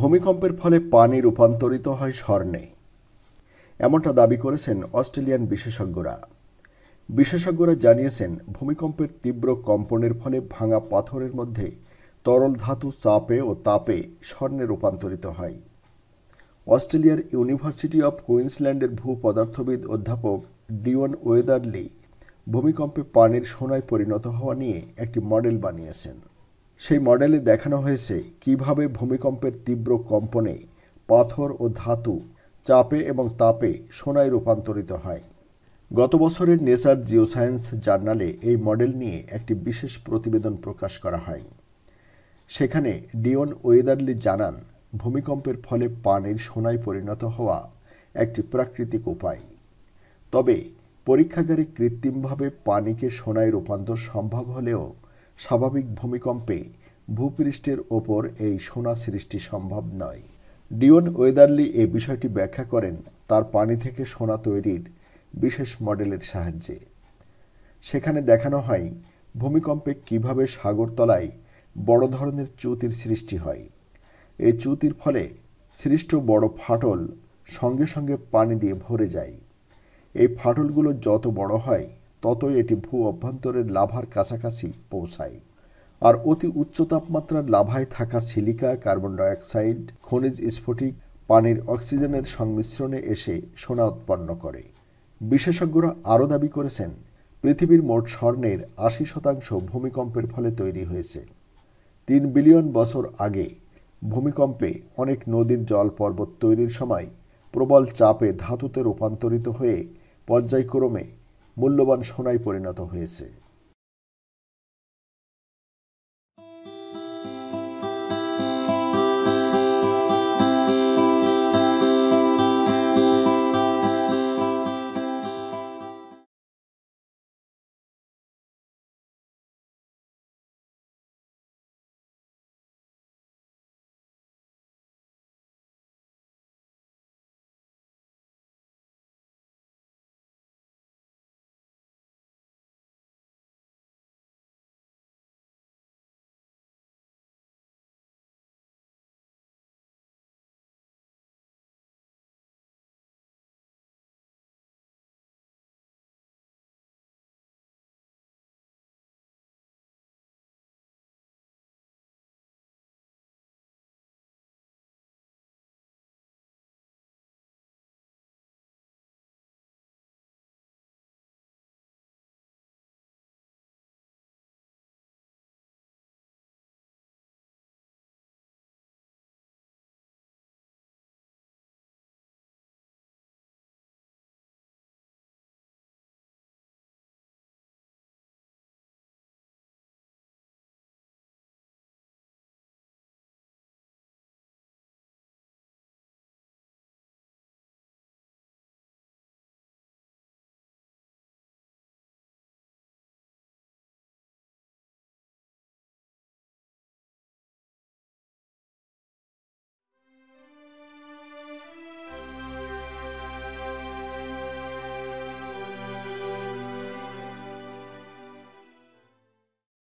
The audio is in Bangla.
ভূমিকম্পের ফলে পানি রূপান্তরিত হয় স্বর্ণে এমনটা দাবি করেছেন অস্ট্রেলিয়ান বিশেষজ্ঞরা বিশেষজ্ঞরা জানিয়েছেন ভূমিকম্পের তীব্র কম্পনের ফলে ভাঙা পাথরের মধ্যে তরল ধাতু চাপে ও তাপে স্বর্ণে রূপান্তরিত হয় অস্ট্রেলিয়ার ইউনিভার্সিটি অব কুইন্সল্যান্ডের ভূপদার্থবিদ অধ্যাপক ডিওয়ান ওয়েদারলি ভূমিকম্পে পানির সোনায় পরিণত হওয়া নিয়ে একটি মডেল বানিয়েছেন সেই মডেলে দেখানো হয়েছে কিভাবে ভূমিকম্পের তীব্র কম্পনে পাথর ও ধাতু চাপে এবং তাপে সোনায় রূপান্তরিত হয় গত বছরের নেচার জিওসায়েন্স জার্নালে এই মডেল নিয়ে একটি বিশেষ প্রতিবেদন প্রকাশ করা হয় সেখানে ডিওন ওয়েদারলি জানান ভূমিকম্পের ফলে পানির সোনায় পরিণত হওয়া একটি প্রাকৃতিক উপায় তবে পরীক্ষাগারে কৃত্রিমভাবে পানিকে সোনায় রূপান্তর সম্ভব হলেও স্বাভাবিক ভূমিকম্পে ভূপৃষ্ঠের ওপর এই সোনা সৃষ্টি সম্ভব নয় ডিওন ওয়েদারলি এ বিষয়টি ব্যাখ্যা করেন তার পানি থেকে সোনা তৈরির বিশেষ মডেলের সাহায্যে সেখানে দেখানো হয় ভূমিকম্পে কিভাবে সাগরতলায় বড় ধরনের চ্যুতির সৃষ্টি হয় এই চ্যুতির ফলে সৃষ্ট বড় ফাটল সঙ্গে সঙ্গে পানি দিয়ে ভরে যায় এই ফাটলগুলো যত বড় হয় ততই এটি ভূ অভ্যন্তরের লাভার কাছাকাছি পৌঁছায় আর অতি উচ্চ তাপমাত্রার লাভায় থাকা সিলিকা কার্বন ডাইঅক্সাইড খনিজ স্ফটিক পানির অক্সিজেনের সংমিশ্রণে এসে সোনা উৎপন্ন করে বিশেষজ্ঞরা আরও দাবি করেছেন পৃথিবীর মোট স্বর্ণের আশি শতাংশ ভূমিকম্পের ফলে তৈরি হয়েছে তিন বিলিয়ন বছর আগে ভূমিকম্পে অনেক নদীর জল পর্বত তৈরির সময় প্রবল চাপে ধাতুতে রূপান্তরিত হয়ে পর্যায়ক্রমে মূল্যবান সোনায় পরিণত হয়েছে